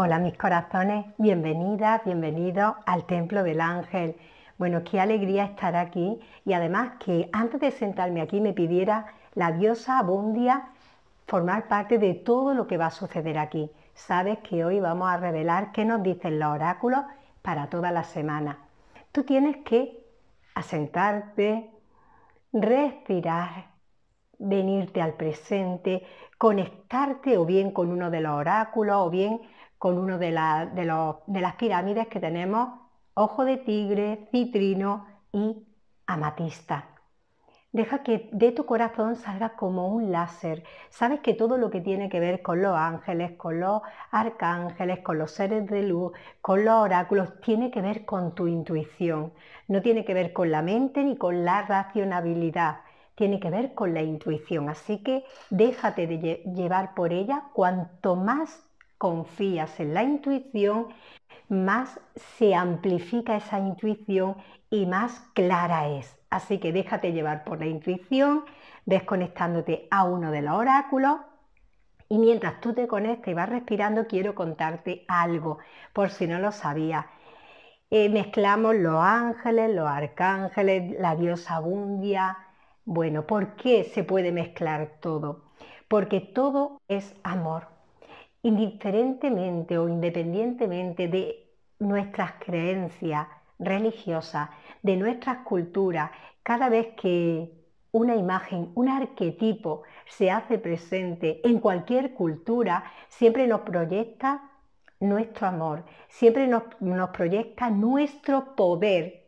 Hola mis corazones, bienvenidas, bienvenidos al Templo del Ángel. Bueno, qué alegría estar aquí y además que antes de sentarme aquí me pidiera la diosa Abundia formar parte de todo lo que va a suceder aquí. Sabes que hoy vamos a revelar qué nos dicen los oráculos para toda la semana. Tú tienes que asentarte, respirar, venirte al presente, conectarte o bien con uno de los oráculos o bien con una de, de las pirámides que tenemos, ojo de tigre, citrino y amatista. Deja que de tu corazón salga como un láser. Sabes que todo lo que tiene que ver con los ángeles, con los arcángeles, con los seres de luz, con los oráculos, tiene que ver con tu intuición. No tiene que ver con la mente ni con la racionalidad. Tiene que ver con la intuición. Así que déjate de llevar por ella cuanto más confías en la intuición, más se amplifica esa intuición y más clara es. Así que déjate llevar por la intuición, desconectándote a uno de los oráculos. Y mientras tú te conectas y vas respirando, quiero contarte algo, por si no lo sabías. Eh, mezclamos los ángeles, los arcángeles, la diosa Bundia. Bueno, ¿por qué se puede mezclar todo? Porque todo es amor indiferentemente o independientemente de nuestras creencias religiosas, de nuestras culturas, cada vez que una imagen, un arquetipo se hace presente en cualquier cultura, siempre nos proyecta nuestro amor, siempre nos, proyecta nuestro poder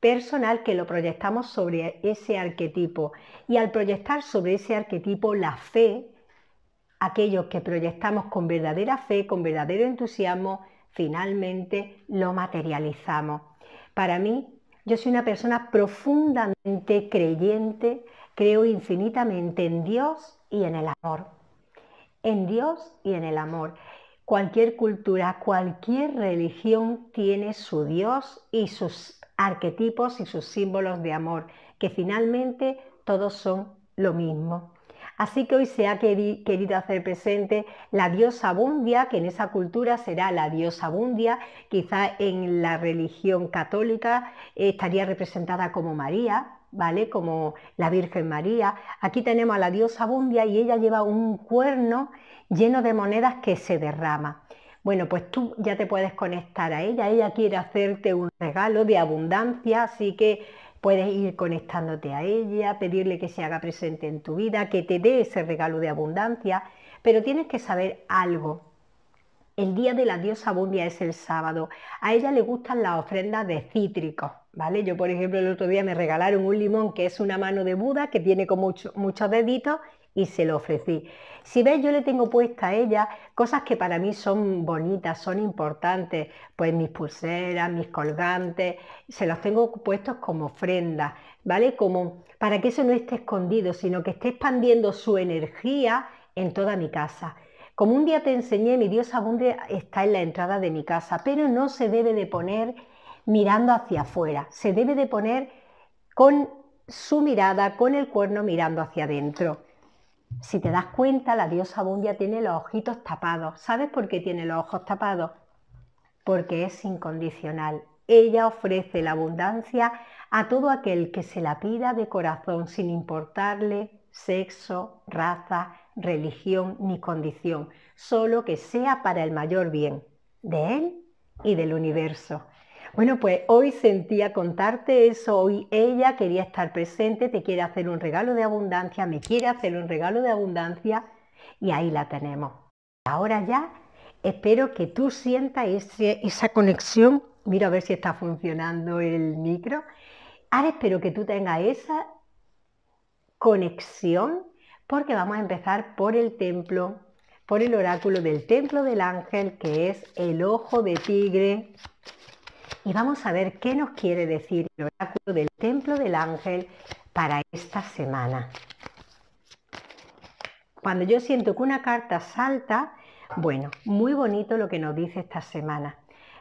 personal que lo proyectamos sobre ese arquetipo. Y al proyectar sobre ese arquetipo la fe, aquellos que proyectamos con verdadera fe, con verdadero entusiasmo, finalmente lo materializamos. Para mí, yo soy una persona profundamente creyente, creo infinitamente en Dios y en el amor. En Dios y en el amor. Cualquier cultura, cualquier religión tiene su Dios y sus arquetipos y sus símbolos de amor, que finalmente todos son lo mismo. Así que hoy se ha querido hacer presente la diosa Bundia, que en esa cultura será la diosa Bundia, quizá en la religión católica eh, estaría representada como María, ¿vale? Como la Virgen María. Aquí tenemos a la diosa Bundia y ella lleva un cuerno lleno de monedas que se derrama. Bueno, pues tú ya te puedes conectar a ella, ella quiere hacerte un regalo de abundancia, así que Puedes ir conectándote a ella, pedirle que se haga presente en tu vida, que te dé ese regalo de abundancia, pero tienes que saber algo. El día de la diosa Bundia es el sábado. A ella le gustan las ofrendas de cítricos, ¿vale? Yo, por ejemplo, el otro día me regalaron un limón que es una mano de Buda, que tiene con muchos deditos y se lo ofrecí. Si ves, yo le tengo puesta a ella cosas que para mí son bonitas, son importantes, pues mis pulseras, mis colgantes, se los tengo puestos como ofrenda, ¿vale? Como para que eso no esté escondido, sino que esté expandiendo su energía en toda mi casa. Como un día te enseñé, mi diosa abunde está en la entrada de mi casa, pero no se debe de poner mirando hacia afuera, se debe de poner con su mirada, con el cuerno mirando hacia adentro. Si te das cuenta, la diosa Bundia tiene los ojitos tapados. ¿Sabes por qué tiene los ojos tapados? Porque es incondicional. Ella ofrece la abundancia a todo aquel que se la pida de corazón, sin importarle sexo, raza, religión ni condición, solo que sea para el mayor bien de él y del universo. Bueno, pues hoy sentía contarte eso, hoy ella quería estar presente, te quiere hacer un regalo de abundancia, me quiere hacer un regalo de abundancia y ahí la tenemos. Ahora ya espero que tú sientas esa conexión, mira a ver si está funcionando el micro, ahora espero que tú tengas esa conexión porque vamos a empezar por el templo, por el oráculo del templo del ángel que es el ojo de tigre y vamos a ver qué nos quiere decir el oráculo del templo del ángel para esta semana. Cuando yo siento que una carta salta, bueno, muy bonito lo que nos dice esta semana.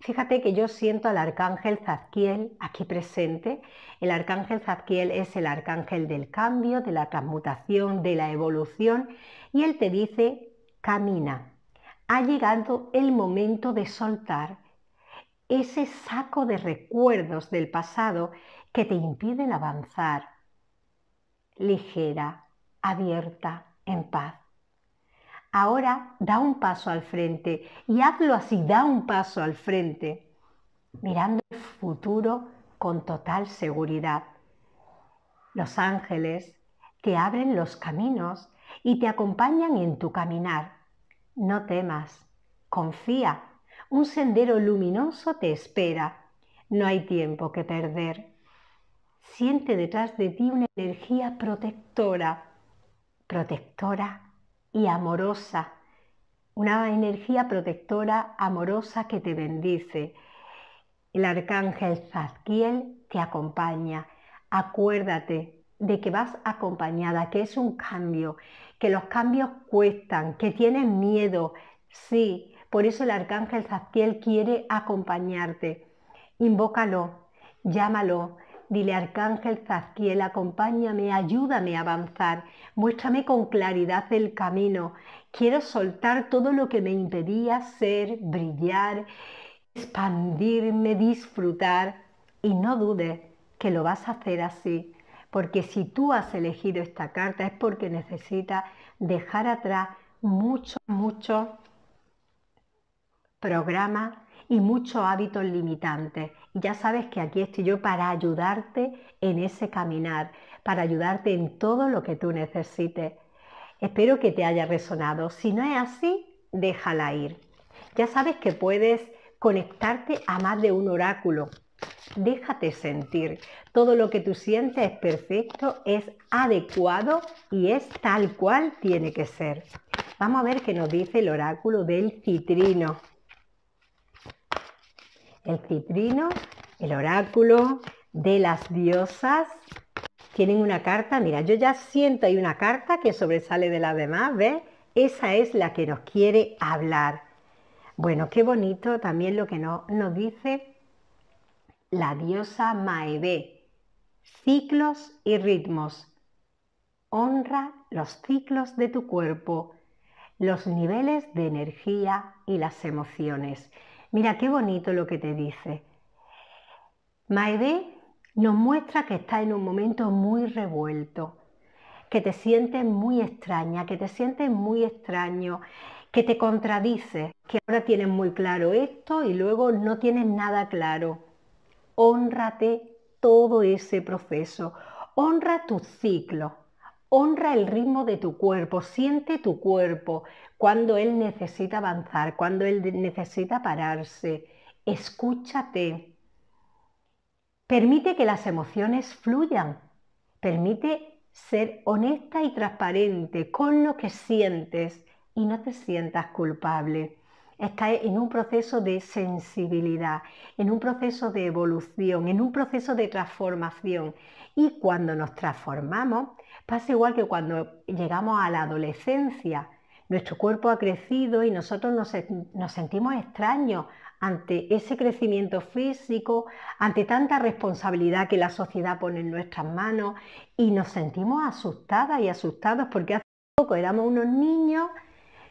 Fíjate que yo siento al arcángel Zadkiel aquí presente. El arcángel Zadkiel es el arcángel del cambio, de la transmutación, de la evolución y él te dice, camina. Ha llegado el momento de soltar, ese saco de recuerdos del pasado que te impiden avanzar, ligera, abierta, en paz. Ahora da un paso al frente y hazlo así, da un paso al frente, mirando el futuro con total seguridad. Los ángeles te abren los caminos y te acompañan en tu caminar. No temas, confía un sendero luminoso te espera. No hay tiempo que perder. Siente detrás de ti una energía protectora, protectora y amorosa. Una energía protectora, amorosa que te bendice. El arcángel Zazquiel te acompaña. Acuérdate de que vas acompañada, que es un cambio, que los cambios cuestan, que tienes miedo. Sí, por eso el arcángel Zazquiel quiere acompañarte. Invócalo, llámalo, Dile, Arcángel Zazquiel, acompáñame, ayúdame a avanzar, muéstrame con claridad el camino. Quiero soltar todo lo que me impedía ser, brillar, expandirme, disfrutar. Y no dudes que lo vas a hacer así, porque si tú has elegido esta carta es porque necesitas dejar atrás mucho, mucho programa y muchos hábitos limitantes. ya sabes que aquí estoy yo para ayudarte en ese caminar, para ayudarte en todo lo que tú necesites. Espero que te haya resonado. Si no es así, déjala ir. Ya sabes que puedes conectarte a más de un oráculo. Déjate sentir. Todo lo que tú sientes es perfecto, es adecuado y es tal cual tiene que ser. Vamos a ver qué nos dice el oráculo del citrino el citrino, el oráculo de las diosas. Tienen una carta, mira, yo ya siento hay una carta que sobresale de la demás, ¿ves? Esa es la que nos quiere hablar. Bueno, qué bonito también lo que nos dice la diosa Maeve, Ciclos y ritmos. Honra los ciclos de tu cuerpo, los niveles de energía y las emociones. Mira qué bonito lo que te dice. Maeve nos muestra que está en un momento muy revuelto, que te sientes muy extraña, que te sientes muy extraño, que te contradices, que ahora tienes muy claro esto y luego no tienes nada claro. Honrate todo ese proceso, honra tu ciclo, honra el ritmo de tu cuerpo, siente tu cuerpo, cuando él necesita avanzar, cuando él necesita pararse. Escúchate. Permite que las emociones fluyan. Permite ser honesta y transparente con lo que sientes y no te sientas culpable. Está en un proceso de sensibilidad, en un proceso de evolución, en un proceso de transformación. Y cuando nos transformamos, pasa igual que cuando llegamos a la adolescencia nuestro cuerpo ha crecido y nosotros nos, sentimos extraños ante ese crecimiento físico, ante tanta responsabilidad que la sociedad pone en nuestras manos y nos sentimos asustadas y asustados porque hace poco éramos unos niños,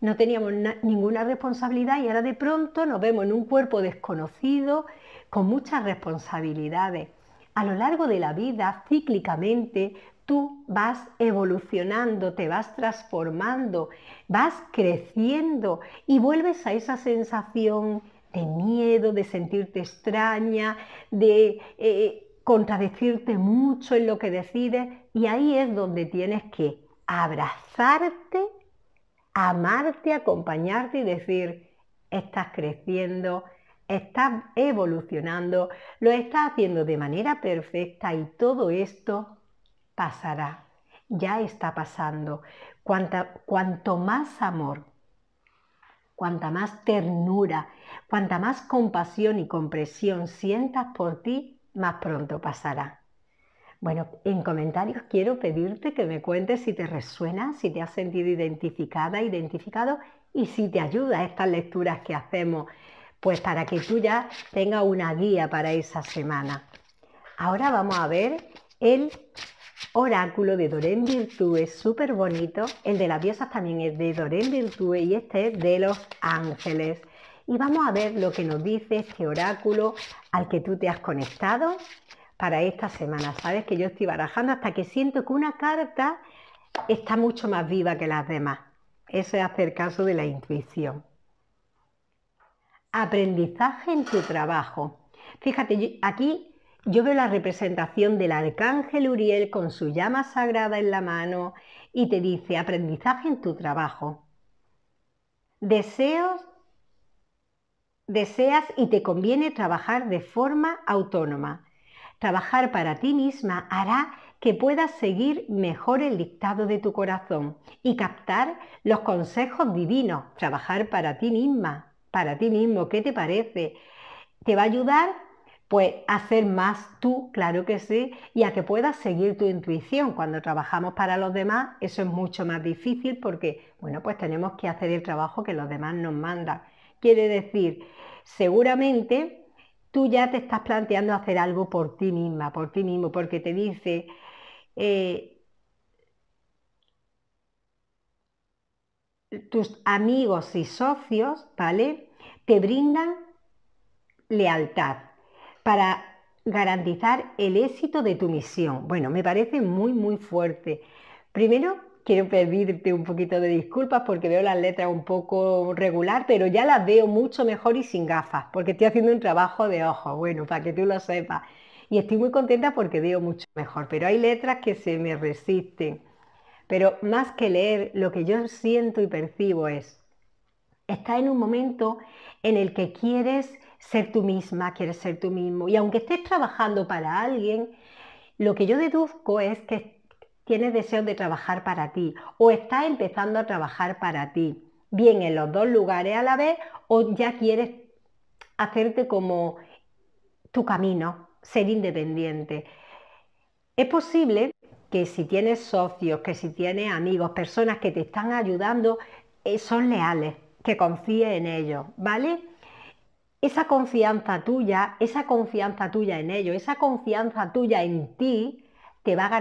no teníamos ninguna responsabilidad y ahora de pronto nos vemos en un cuerpo desconocido con muchas responsabilidades. A lo largo de la vida, cíclicamente, tú vas evolucionando, te vas transformando, vas creciendo y vuelves a esa sensación de miedo, de sentirte extraña, de eh, contradecirte mucho en lo que decides. Y ahí es donde tienes que abrazarte, amarte, acompañarte y decir, estás creciendo, estás evolucionando, lo estás haciendo de manera perfecta y todo esto pasará, ya está pasando. Cuanta, cuanto más amor, cuanta más ternura, cuanta más compasión y compresión sientas por ti, más pronto pasará. Bueno, en comentarios quiero pedirte que me cuentes si te resuena, si te has sentido identificada, identificado y si te ayuda estas lecturas que hacemos, pues para que tú ya tengas una guía para esa semana. Ahora vamos a ver el oráculo de Doreen Virtue, súper bonito. El de las diosas también es de Doreen Virtue y este es de los ángeles. Y vamos a ver lo que nos dice este oráculo al que tú te has conectado para esta semana. Sabes que yo estoy barajando hasta que siento que una carta está mucho más viva que las demás. Eso es hacer caso de la intuición. Aprendizaje en tu trabajo. Fíjate, aquí yo veo la representación del arcángel Uriel con su llama sagrada en la mano y te dice, aprendizaje en tu trabajo. Deseos, deseas y te conviene trabajar de forma autónoma. Trabajar para ti misma hará que puedas seguir mejor el dictado de tu corazón y captar los consejos divinos. Trabajar para ti misma, para ti mismo, ¿qué te parece? Te va a ayudar pues hacer más tú, claro que sí, y a que puedas seguir tu intuición. Cuando trabajamos para los demás, eso es mucho más difícil porque, bueno, pues tenemos que hacer el trabajo que los demás nos mandan. Quiere decir, seguramente tú ya te estás planteando hacer algo por ti misma, por ti mismo, porque te dice, eh, tus amigos y socios, ¿vale? Te brindan lealtad para garantizar el éxito de tu misión. Bueno, me parece muy, muy fuerte. Primero, quiero pedirte un poquito de disculpas porque veo las letras un poco regular, pero ya las veo mucho mejor y sin gafas, porque estoy haciendo un trabajo de ojo, bueno, para que tú lo sepas. Y estoy muy contenta porque veo mucho mejor, pero hay letras que se me resisten. Pero más que leer, lo que yo siento y percibo es, está en un momento en el que quieres ser tú misma, quieres ser tú mismo. Y aunque estés trabajando para alguien, lo que yo deduzco es que tienes deseo de trabajar para ti o estás empezando a trabajar para ti, bien en los dos lugares a la vez o ya quieres hacerte como tu camino, ser independiente. Es posible que si tienes socios, que si tienes amigos, personas que te están ayudando, eh, son leales, que confíe en ellos, ¿vale? esa confianza tuya, esa confianza tuya en ello, esa confianza tuya en ti, te va a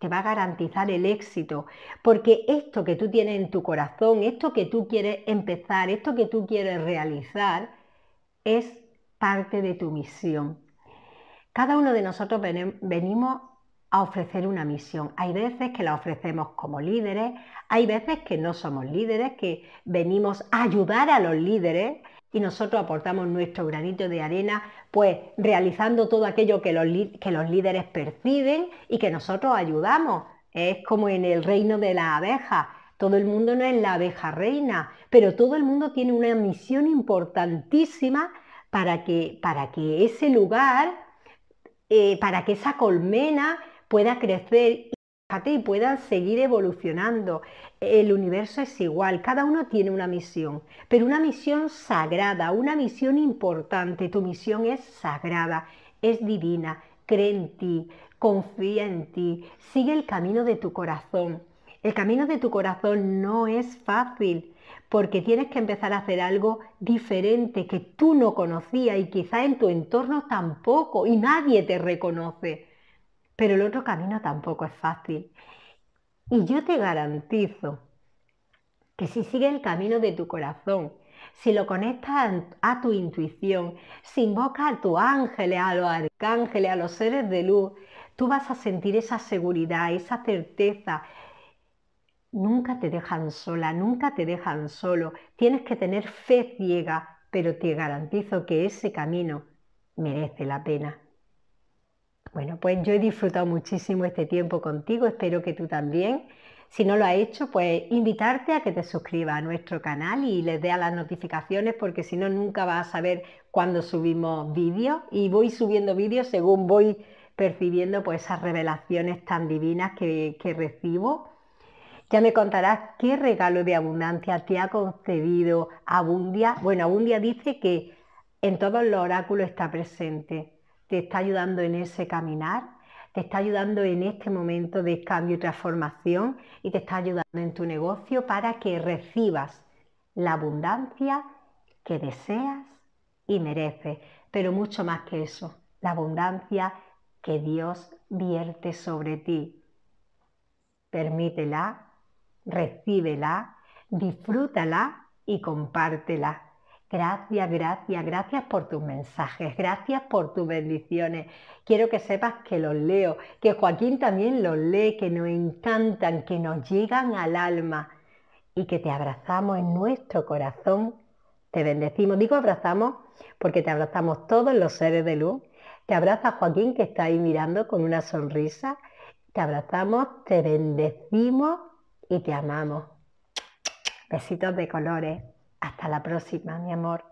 te va a garantizar el éxito, porque esto que tú tienes en tu corazón, esto que tú quieres empezar, esto que tú quieres realizar, es parte de tu misión. Cada uno de nosotros venimos a ofrecer una misión. Hay veces que la ofrecemos como líderes, hay veces que no somos líderes, que venimos a ayudar a los líderes y nosotros aportamos nuestro granito de arena, pues realizando todo aquello que los, que los líderes perciben y que nosotros ayudamos. Es como en el reino de la abeja... Todo el mundo no es la abeja reina, pero todo el mundo tiene una misión importantísima para que, para que ese lugar, eh, para que esa colmena pueda crecer y pueda seguir evolucionando. El universo es igual, cada uno tiene una misión, pero una misión sagrada, una misión importante. Tu misión es sagrada, es divina. Cree en ti, confía en ti, sigue el camino de tu corazón. El camino de tu corazón no es fácil porque tienes que empezar a hacer algo diferente que tú no conocías y quizá en tu entorno tampoco y nadie te reconoce pero el otro camino tampoco es fácil. Y yo te garantizo que si sigues el camino de tu corazón, si lo conectas a tu intuición, si invocas a tu ángeles, a los arcángeles, a los seres de luz, tú vas a sentir esa seguridad, esa certeza. Nunca te dejan sola, nunca te dejan solo. Tienes que tener fe ciega, pero te garantizo que ese camino merece la pena. Bueno, pues yo he disfrutado muchísimo este tiempo contigo, espero que tú también. Si no lo has hecho, pues invitarte a que te suscribas a nuestro canal y les dé a las notificaciones porque si no nunca vas a saber cuándo subimos vídeos y voy subiendo vídeos según voy percibiendo pues, esas revelaciones tan divinas que, que recibo. Ya me contarás qué regalo de abundancia te ha concedido Abundia. Bueno, Abundia dice que en todos los oráculos está presente te está ayudando en ese caminar, te está ayudando en este momento de cambio y transformación y te está ayudando en tu negocio para que recibas la abundancia que deseas y mereces, pero mucho más que eso, la abundancia que Dios vierte sobre ti. Permítela, recíbela, disfrútala y compártela. Gracias, gracias, gracias por tus mensajes, gracias por tus bendiciones. Quiero que sepas que los leo, que Joaquín también los lee, que nos encantan, que nos llegan al alma y que te abrazamos en nuestro corazón. Te bendecimos, digo abrazamos porque te abrazamos todos los seres de luz. Te abraza Joaquín que está ahí mirando con una sonrisa. Te abrazamos, te bendecimos y te amamos. Besitos de colores. Hasta la próxima, mi amor.